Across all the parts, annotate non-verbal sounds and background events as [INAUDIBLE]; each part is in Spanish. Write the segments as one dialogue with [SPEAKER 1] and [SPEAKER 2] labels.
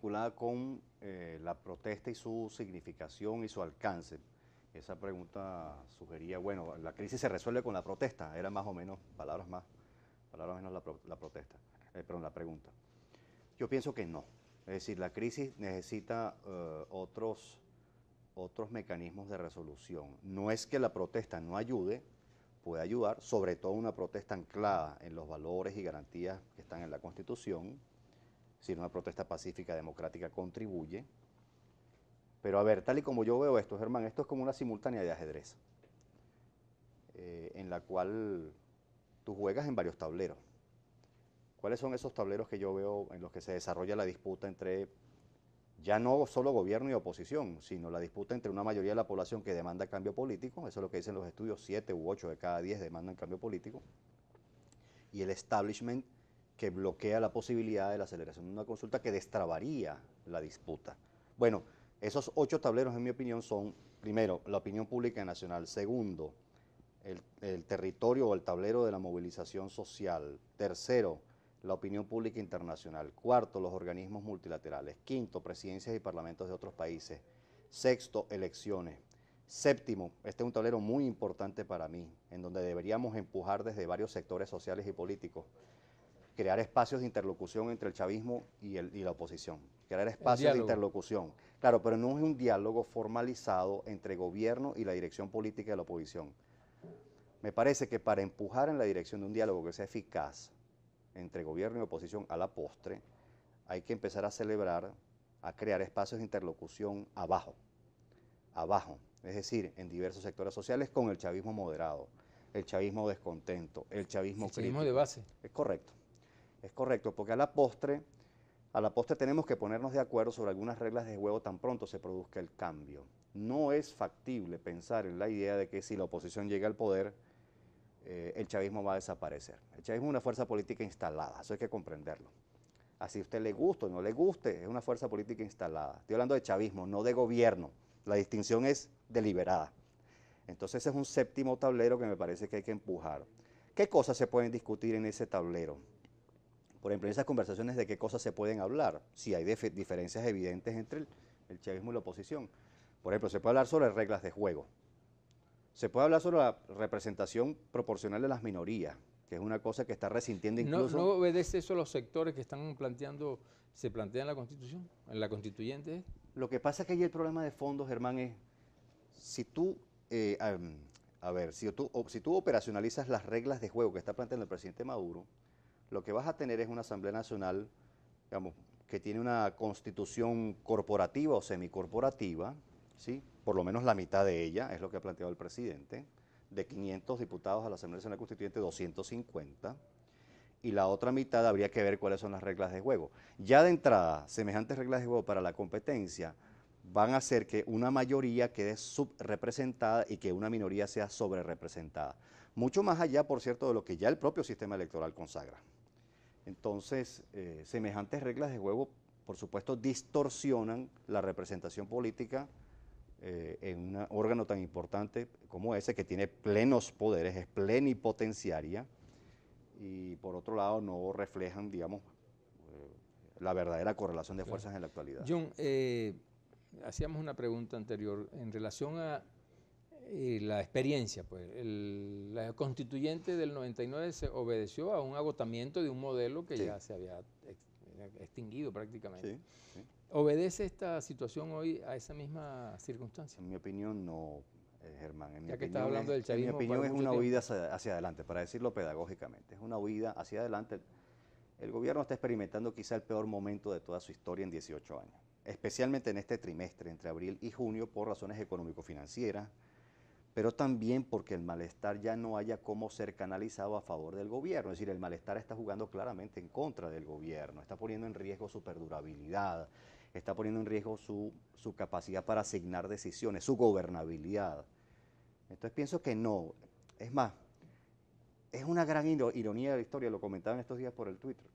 [SPEAKER 1] vinculada con eh, la protesta y su significación y su alcance. Esa pregunta sugería, bueno, la crisis se resuelve con la protesta, era más o menos, palabras más, palabras menos la, protesta, pero eh, perdón, la pregunta. Yo pienso que no. Es decir, la crisis necesita eh, otros, otros mecanismos de resolución. No es que la protesta no ayude, puede ayudar, sobre todo una protesta anclada en los valores y garantías que están en la Constitución, si una protesta pacífica, democrática contribuye. Pero a ver, tal y como yo veo esto, Germán, esto es como una simultánea de ajedrez, eh, en la cual tú juegas en varios tableros. ¿Cuáles son esos tableros que yo veo en los que se desarrolla la disputa entre ya no solo gobierno y oposición, sino la disputa entre una mayoría de la población que demanda cambio político, eso es lo que dicen los estudios, siete u ocho de cada 10 demandan cambio político, y el establishment que bloquea la posibilidad de la aceleración de una consulta que destrabaría la disputa. Bueno, esos ocho tableros, en mi opinión, son, primero, la opinión pública nacional, segundo, el, territorio o el tablero de la movilización social, tercero, la opinión pública internacional, cuarto, los organismos multilaterales, quinto, presidencias y parlamentos de otros países, sexto, elecciones, Séptimo, este es un tablero muy importante para mí, en donde deberíamos empujar desde varios sectores sociales y políticos crear espacios de interlocución entre el chavismo y, la oposición, crear espacios de interlocución. Claro, pero no es un diálogo formalizado entre gobierno y la dirección política de la oposición. Me parece que para empujar en la dirección de un diálogo que sea eficaz entre gobierno y oposición a la postre, hay que empezar a celebrar, a crear espacios de interlocución abajo, abajo, es decir, en diversos sectores sociales con el chavismo moderado, el chavismo descontento, el chavismo el chavismo de base. Es correcto. Es correcto, porque a la postre, a la postre tenemos que ponernos de acuerdo sobre algunas reglas de juego tan pronto se produzca el cambio. No es factible pensar en la idea de que si la oposición llega al poder, eh, el chavismo va a desaparecer. El chavismo es una fuerza política instalada, eso hay que comprenderlo. Así a usted le guste o no le guste, es una fuerza política instalada. Estoy hablando de chavismo, no de gobierno. La distinción es deliberada. Entonces es un séptimo tablero que me parece que hay que empujar. ¿Qué cosas se pueden discutir en ese tablero? Por ejemplo, en esas conversaciones de qué cosas se pueden hablar, si hay diferencias evidentes entre el, chavismo y la oposición. Por ejemplo, se puede hablar sobre reglas de juego, se puede hablar sobre la representación proporcional de las minorías, que es una cosa que está resintiendo incluso... ¿No,
[SPEAKER 2] obedece eso a los sectores que están planteando, se plantean en la Constitución, en la Constituyente?
[SPEAKER 1] Lo que pasa es que ahí el problema de fondo, Germán, es si tú, eh, a, ver, si tú, si tú operacionalizas las reglas de juego que está planteando el presidente Maduro, lo que vas a tener es una Asamblea Nacional, digamos, que tiene una constitución corporativa o semicorporativa, ¿sí? por lo menos la mitad de ella, es lo que ha planteado el presidente, de 500 diputados a la Asamblea Nacional Constituyente, 250, y la otra mitad habría que ver cuáles son las reglas de juego. Ya de entrada, semejantes reglas de juego para la competencia van a hacer que una mayoría quede subrepresentada y que una minoría sea sobrerepresentada. Mucho más allá, por cierto, de lo que ya el propio sistema electoral consagra. Entonces, eh, semejantes reglas de juego, por supuesto, distorsionan la representación política eh, en un órgano tan importante como ese, que tiene plenos poderes, es plenipotenciaria, y por otro lado no reflejan, digamos, eh, la verdadera correlación de fuerzas en la actualidad. John,
[SPEAKER 2] hacíamos una pregunta anterior en relación a y eh, la experiencia. Pues. El, la constituyente del 99 se obedeció a un agotamiento de un modelo que ya se había extinguido prácticamente. ¿Obedece esta situación hoy a esa misma circunstancia? En mi opinión, no, eh, Germán. ya que hablando del mi opinión, es una huida
[SPEAKER 1] hacia, hacia, adelante, para decirlo pedagógicamente. Es una huida hacia adelante. El gobierno está experimentando quizá el peor momento de toda su historia en 18 años, especialmente en este trimestre, entre abril y junio, por razones económico-financieras, pero también porque el malestar ya no haya cómo ser canalizado a favor del gobierno. Es decir, el malestar está jugando claramente en contra del gobierno, está poniendo en riesgo su perdurabilidad, está poniendo en riesgo su, capacidad para asignar decisiones, su gobernabilidad. Entonces pienso que no. Es más, es una gran ironía de la historia, lo comentaba en estos días por el Twitter,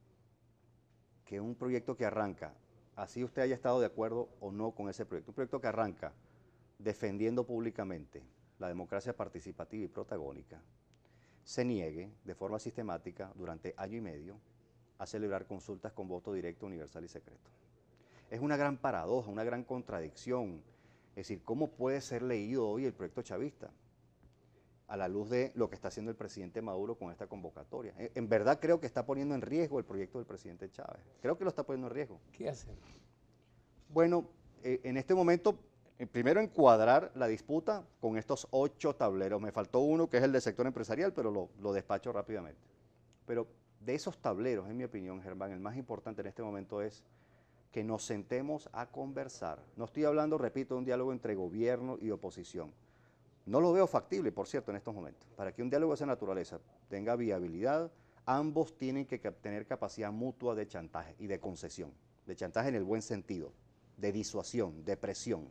[SPEAKER 1] que un proyecto que arranca, así usted haya estado de acuerdo o no con ese proyecto, un proyecto que arranca defendiendo públicamente la democracia participativa y protagónica, se niegue de forma sistemática durante año y medio a celebrar consultas con voto directo, universal y secreto. Es una gran paradoja, una gran contradicción. Es decir, ¿cómo puede ser leído hoy el proyecto chavista? A la luz de lo que está haciendo el presidente Maduro con esta convocatoria. Eh, en verdad creo que está poniendo en riesgo el proyecto del presidente Chávez. Creo que lo está poniendo en riesgo. ¿Qué hace? Bueno, eh, en este momento primero encuadrar la disputa con estos ocho tableros. Me faltó uno que es el del sector empresarial, pero lo, despacho rápidamente. Pero de esos tableros, en mi opinión, Germán, el más importante en este momento es que nos sentemos a conversar. No estoy hablando, repito, de un diálogo entre gobierno y oposición. No lo veo factible, por cierto, en estos momentos. Para que un diálogo de esa naturaleza tenga viabilidad, ambos tienen que tener capacidad mutua de chantaje y de concesión. De chantaje en el buen sentido, de disuasión, de presión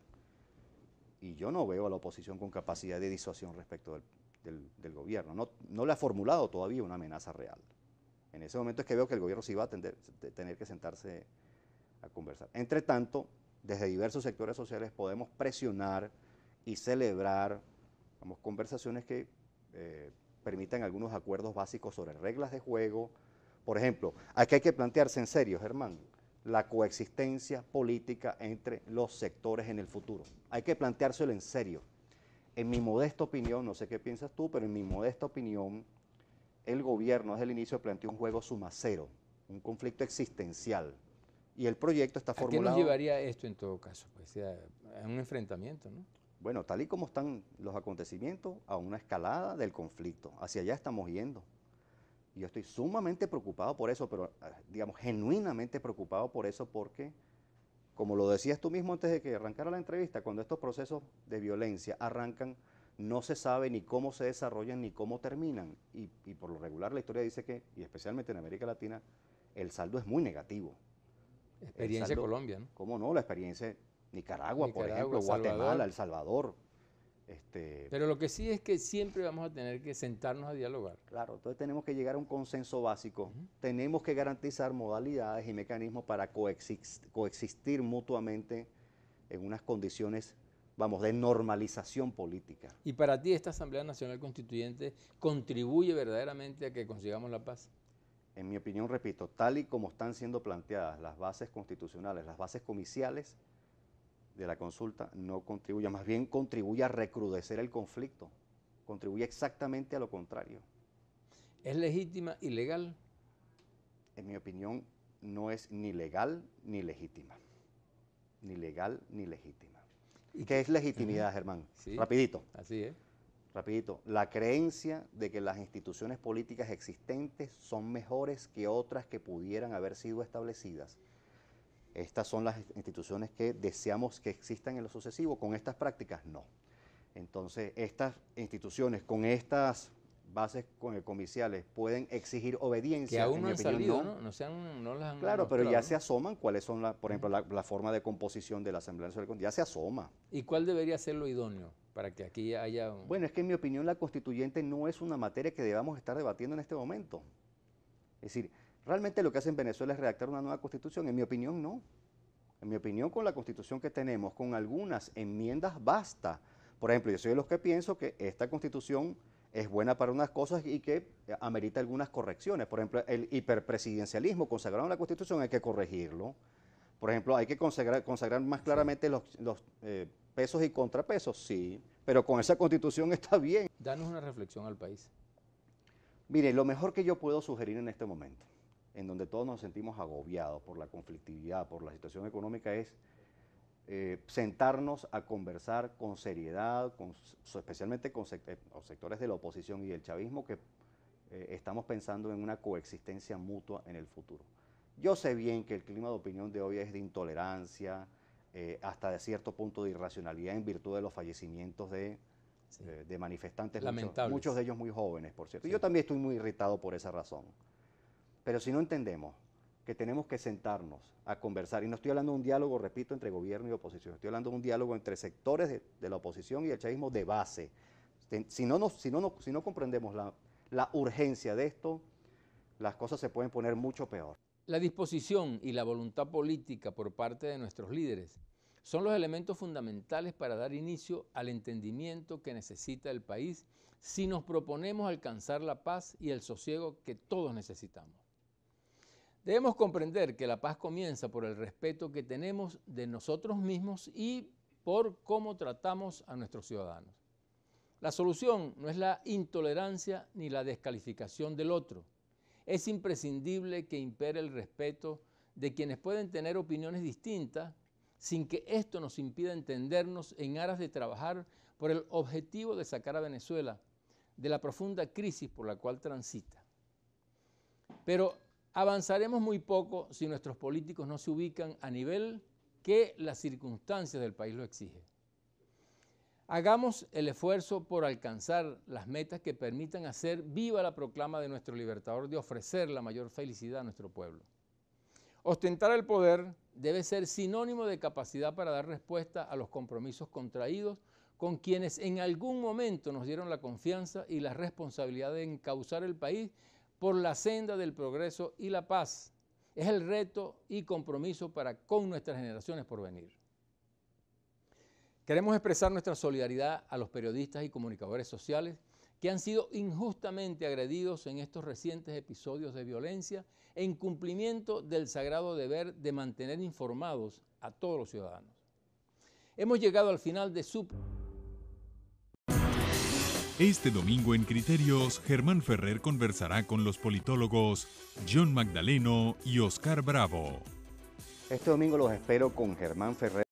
[SPEAKER 1] y yo no veo a la oposición con capacidad de disuasión respecto del, gobierno. No, no, le ha formulado todavía una amenaza real. En ese momento es que veo que el gobierno sí va a tener que sentarse a conversar. Entre tanto, desde diversos sectores sociales podemos presionar y celebrar vamos, conversaciones que eh, permitan algunos acuerdos básicos sobre reglas de juego. Por ejemplo, aquí hay que plantearse en serio, Germán, la coexistencia política entre los sectores en el futuro. Hay que planteárselo en serio. En mi modesta opinión, no sé qué piensas tú, pero en mi modesta opinión, el gobierno desde el inicio planteó un juego sumacero, un conflicto existencial. Y el proyecto está formulado... qué nos
[SPEAKER 2] llevaría esto en todo caso? Pues, a un enfrentamiento, ¿no?
[SPEAKER 1] Bueno, tal y como están los acontecimientos, a una escalada del conflicto. Hacia allá estamos yendo. Yo estoy sumamente preocupado por eso, pero ah, digamos, genuinamente preocupado por eso porque, como lo decías tú mismo antes de que arrancara la entrevista, cuando estos procesos de violencia arrancan, no se sabe ni cómo se desarrollan ni cómo terminan. Y, por lo regular la historia dice que, y especialmente en América Latina, el saldo es muy negativo.
[SPEAKER 2] Experiencia Colombia, ¿no?
[SPEAKER 1] ¿Cómo no? La experiencia Nicaragua, Nicaragua por ejemplo, Guatemala, El Salvador. Este,
[SPEAKER 2] Pero lo que sí es que siempre vamos a tener que sentarnos a dialogar.
[SPEAKER 1] Claro, entonces tenemos que llegar a un consenso básico. Tenemos que garantizar modalidades y mecanismos para coexistir mutuamente en unas condiciones, vamos, de normalización política.
[SPEAKER 2] ¿Y para ti esta Asamblea Nacional Constituyente contribuye verdaderamente a que consigamos la paz?
[SPEAKER 1] En mi opinión, repito, tal y como están siendo planteadas las bases constitucionales, las bases comiciales, de la consulta no contribuye. más bien contribuye a recrudecer el conflicto, contribuye exactamente a lo contrario.
[SPEAKER 2] ¿Es legítima y legal?
[SPEAKER 1] En mi opinión, no es ni legal ni legítima. Ni legal ni legítima. ¿Y qué es legitimidad, Germán? Rapidito. Así es. Rapidito. La creencia de que las instituciones políticas existentes son mejores que otras que pudieran haber sido establecidas estas son las instituciones que deseamos que existan en lo sucesivo, con estas prácticas no. Entonces, estas instituciones con estas bases eh, comerciales pueden exigir obediencia. Que aún no han salido, ¿no?
[SPEAKER 2] han, no Claro, pero ya se
[SPEAKER 1] asoman cuáles son, por ejemplo, la, forma de composición de la Asamblea Nacional, ya se asoma.
[SPEAKER 2] ¿Y cuál debería ser lo idóneo para que aquí haya...? Bueno,
[SPEAKER 1] es que en mi opinión la constituyente no es una materia que debamos estar debatiendo en este momento. Es decir, Realmente lo que hace en Venezuela es redactar una nueva constitución. En mi opinión, no. En mi opinión, con la constitución que tenemos, con algunas enmiendas, basta. Por ejemplo, yo soy de los que pienso que esta constitución es buena para unas cosas y que eh, amerita algunas correcciones. Por ejemplo, el hiperpresidencialismo consagrado en la Constitución hay que corregirlo. Por ejemplo, hay que consagrar, más claramente los, eh, pesos y contrapesos, sí, pero con esa Constitución [LAUGHS] está bien.
[SPEAKER 2] Danos una reflexión al país.
[SPEAKER 1] Mire, lo mejor que yo puedo sugerir en este momento en donde todos nos sentimos agobiados por la conflictividad, por la situación económica, es eh, sentarnos a conversar con seriedad, con, especialmente con eh, sectores de la oposición y del chavismo, que eh, estamos pensando en una coexistencia mutua en el futuro. Yo sé bien que el clima de opinión de hoy es de intolerancia, hasta de cierto punto de irracionalidad en virtud de los fallecimientos de, manifestantes, muchos, muchos, de ellos muy jóvenes, por cierto. Yo también estoy muy irritado por esa razón. Pero si no entendemos que tenemos que sentarnos a conversar, y no estoy hablando de un diálogo, repito, entre gobierno y oposición, estoy hablando de un diálogo entre sectores de, la oposición y el chavismo de base. Si no, comprendemos la urgencia de esto, las cosas se pueden poner mucho peor.
[SPEAKER 2] La disposición y la voluntad política por parte de nuestros líderes son los elementos fundamentales para dar inicio al entendimiento que necesita el país si nos proponemos alcanzar la paz y el sosiego que todos necesitamos. Debemos comprender que la paz comienza por el respeto que tenemos de nosotros mismos y por cómo tratamos a nuestros ciudadanos. La solución no es la intolerancia ni la descalificación del otro. Es imprescindible que impere el respeto de quienes pueden tener opiniones distintas sin que esto nos impida entendernos en aras de trabajar por el objetivo de sacar a Venezuela de la profunda crisis por la cual transita. Pero Avanzaremos muy poco si nuestros políticos no se ubican a nivel que las circunstancias del país lo exigen. Hagamos el esfuerzo por alcanzar las metas que permitan hacer viva la proclama de nuestro libertador de ofrecer la mayor felicidad a nuestro pueblo. Ostentar el poder debe ser sinónimo de capacidad para dar respuesta a los compromisos contraídos con quienes en algún momento nos dieron la confianza y la responsabilidad de encauzar el país por la senda del progreso y la paz. Es el reto y compromiso para con nuestras generaciones por venir. Queremos expresar nuestra solidaridad a los periodistas y comunicadores sociales que han sido injustamente agredidos en estos recientes episodios de violencia en cumplimiento del sagrado deber de mantener informados a todos los ciudadanos. Hemos llegado al final de su... Este domingo en Criterios, Germán Ferrer conversará con los politólogos John Magdaleno y Oscar Bravo.
[SPEAKER 1] Este domingo los espero con Germán Ferrer.